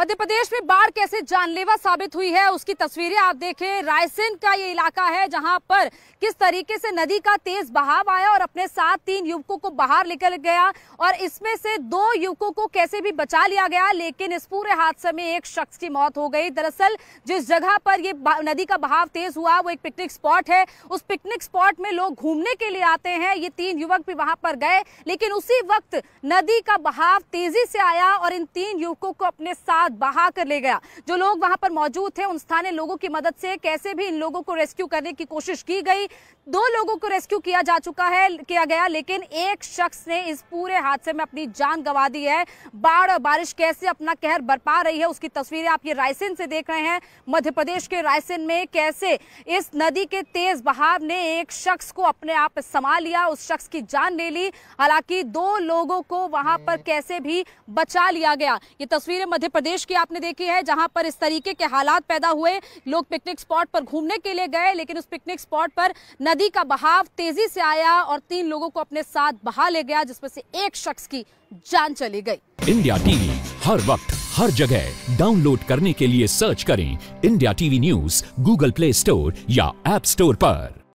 मध्य प्रदेश में बाढ़ कैसे जानलेवा साबित हुई है उसकी तस्वीरें आप देखें रायसेन का ये इलाका है जहां पर किस तरीके से नदी का तेज बहाव आया और अपने साथ तीन युवकों को बाहर निकल गया और इसमें से दो युवकों को कैसे भी बचा लिया गया लेकिन इस पूरे हादसे में एक शख्स की मौत हो गई दरअसल जिस जगह पर ये नदी का बहाव तेज हुआ वो एक पिकनिक स्पॉट है उस पिकनिक स्पॉट में लोग घूमने के लिए आते हैं ये तीन युवक भी वहां पर गए लेकिन उसी वक्त नदी का बहाव तेजी से आया और इन तीन युवकों को अपने साथ साथ बहा कर ले गया जो लोग वहां पर मौजूद थे उन स्थानीय लोगों की मदद से कैसे भी इन लोगों को रेस्क्यू करने की कोशिश की गई दो लोगों को रेस्क्यू किया जा चुका है किया गया लेकिन एक शख्स ने इस पूरे हादसे में अपनी जान गंवा दी है बाढ़ और बारिश कैसे अपना कहर बरपा रही है उसकी तस्वीरें आप ये रायसेन से देख रहे हैं मध्य प्रदेश के रायसेन में कैसे इस नदी के तेज बहाव ने एक शख्स को अपने आप समा लिया उस शख्स की जान ले ली हालांकि दो लोगों को वहां पर हम्म। कैसे भी बचा लिया गया ये तस्वीरें मध्य प्रदेश प्रदेश की आपने देखी है जहां पर इस तरीके के हालात पैदा हुए लोग पिकनिक स्पॉट पर घूमने के लिए गए लेकिन उस पिकनिक स्पॉट पर नदी का बहाव तेजी से आया और तीन लोगों को अपने साथ बहा ले गया जिसमें से एक शख्स की जान चली गई इंडिया टीवी हर वक्त हर जगह डाउनलोड करने के लिए सर्च करें India TV news Google Play Store या एप स्टोर पर